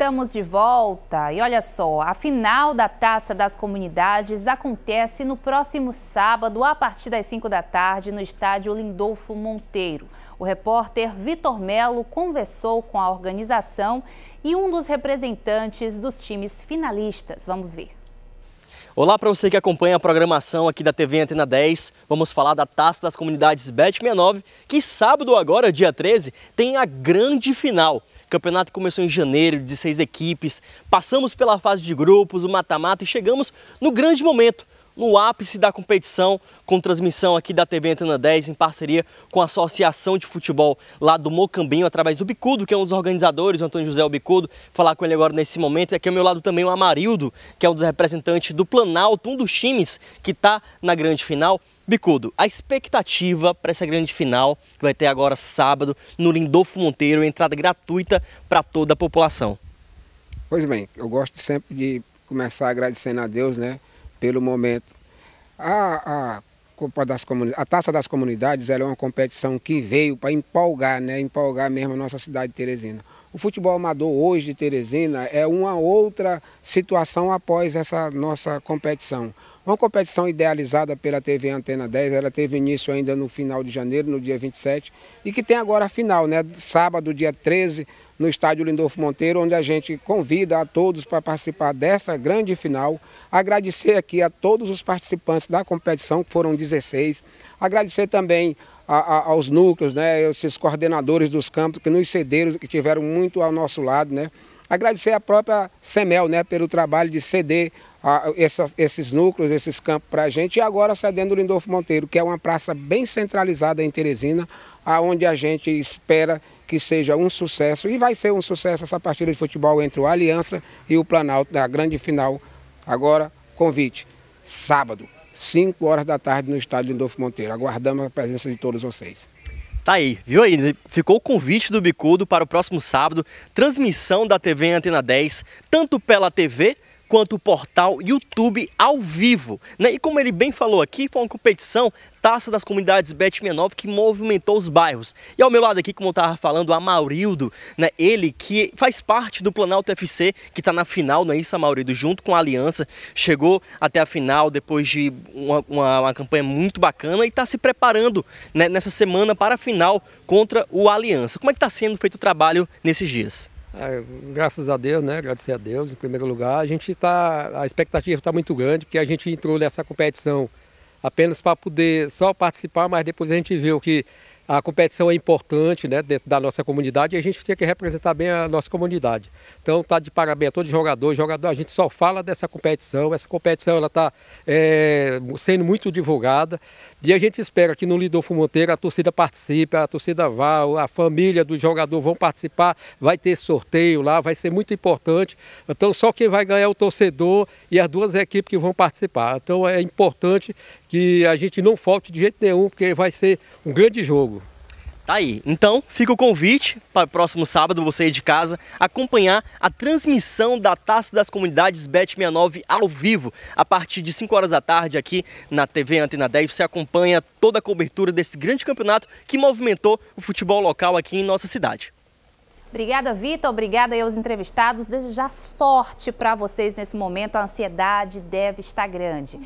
Estamos de volta e olha só, a final da Taça das Comunidades acontece no próximo sábado, a partir das 5 da tarde, no estádio Lindolfo Monteiro. O repórter Vitor Melo conversou com a organização e um dos representantes dos times finalistas. Vamos ver. Olá para você que acompanha a programação aqui da TV Antena 10. Vamos falar da Taça das Comunidades Bet 69, que sábado agora, dia 13, tem a grande final. O campeonato começou em janeiro, 16 equipes, passamos pela fase de grupos, o mata-mata e chegamos no grande momento, no ápice da competição, com transmissão aqui da TV Antena 10, em parceria com a Associação de Futebol lá do Mocambinho, através do Bicudo, que é um dos organizadores, o Antônio José é Bicudo, falar com ele agora nesse momento. E aqui ao meu lado também o Amarildo, que é um dos representantes do Planalto, um dos times que está na grande final. Bicudo, a expectativa para essa grande final que vai ter agora sábado no Lindolfo Monteiro, entrada gratuita para toda a população. Pois bem, eu gosto sempre de começar agradecendo a Deus, né? pelo momento. A, a Copa das Comunidades, a Taça das Comunidades ela é uma competição que veio para empolgar, né? empolgar mesmo a nossa cidade de Teresina. O futebol amador hoje de Teresina é uma outra situação após essa nossa competição. Uma competição idealizada pela TV Antena 10, ela teve início ainda no final de janeiro, no dia 27, e que tem agora a final, né? Sábado, dia 13, no estádio Lindolfo Monteiro, onde a gente convida a todos para participar dessa grande final. Agradecer aqui a todos os participantes da competição, que foram 16. Agradecer também a, a, aos núcleos, né, esses coordenadores dos campos que nos cederam, que tiveram muito ao nosso lado, né. Agradecer a própria Semel, né, pelo trabalho de ceder a, essas, esses núcleos, esses campos para a gente. E agora cedendo o Lindolfo Monteiro, que é uma praça bem centralizada em Teresina, aonde a gente espera que seja um sucesso e vai ser um sucesso essa partida de futebol entre o Aliança e o Planalto da grande final. Agora, convite, sábado, 5 horas da tarde no estádio Lindolfo Monteiro. Aguardamos a presença de todos vocês. Tá aí, viu aí? Ficou o convite do Bicudo para o próximo sábado, transmissão da TV Antena 10, tanto pela TV quanto o portal YouTube ao vivo. Né? E como ele bem falou aqui, foi uma competição taça das comunidades Bet69 que movimentou os bairros. E ao meu lado aqui, como eu estava falando, a Maurildo, né? ele que faz parte do Planalto FC, que está na final, não é isso, Maurildo, Junto com a Aliança, chegou até a final depois de uma, uma, uma campanha muito bacana e está se preparando né, nessa semana para a final contra o Aliança. Como é que está sendo feito o trabalho nesses dias? Ah, graças a Deus, né? Agradecer a Deus em primeiro lugar. A gente está, a expectativa está muito grande, porque a gente entrou nessa competição apenas para poder só participar, mas depois a gente viu que a competição é importante né, dentro da nossa comunidade e a gente tem que representar bem a nossa comunidade. Então tá de parabéns a todos os jogadores, jogador, a gente só fala dessa competição, essa competição ela está é, sendo muito divulgada e a gente espera que no Lidolfo Monteiro a torcida participe, a torcida vá, a família do jogador vão participar, vai ter sorteio lá, vai ser muito importante. Então só quem vai ganhar é o torcedor e as duas equipes que vão participar. Então é importante que a gente não falte de jeito nenhum, porque vai ser um grande jogo. Tá aí. Então, fica o convite para o próximo sábado, você ir de casa, acompanhar a transmissão da Taça das Comunidades Bet69 ao vivo, a partir de 5 horas da tarde aqui na TV Antena 10. Você acompanha toda a cobertura desse grande campeonato que movimentou o futebol local aqui em nossa cidade. Obrigada, Vitor. Obrigada aí aos entrevistados. Desejar sorte para vocês nesse momento. A ansiedade deve estar grande.